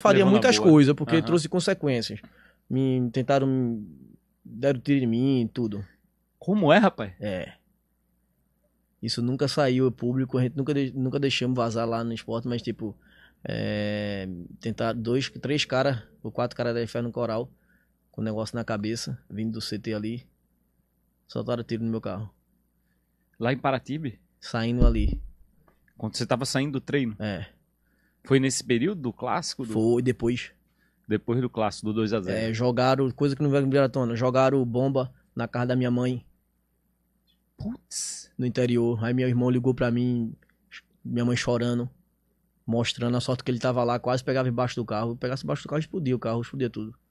faria muitas coisas, porque uhum. trouxe consequências. Me tentaram. Deram tiro em mim e tudo. Como é, rapaz? É. Isso nunca saiu público, a gente nunca, de... nunca deixamos vazar lá no esporte, mas tipo. É... Tentar dois, três caras, ou quatro caras da no Coral, com o negócio na cabeça, vindo do CT ali. Soltaram tiro no meu carro. Lá em Paratybe? Saindo ali. Quando você tava saindo do treino? É. Foi nesse período do clássico? Do... Foi depois. Depois do clássico, do 2x0. É, jogaram, coisa que não veio à tona, jogaram bomba na casa da minha mãe. Putz. No interior. Aí meu irmão ligou pra mim, minha mãe chorando, mostrando a sorte que ele tava lá, quase pegava embaixo do carro. Pegasse embaixo do carro, explodia o carro, explodia tudo.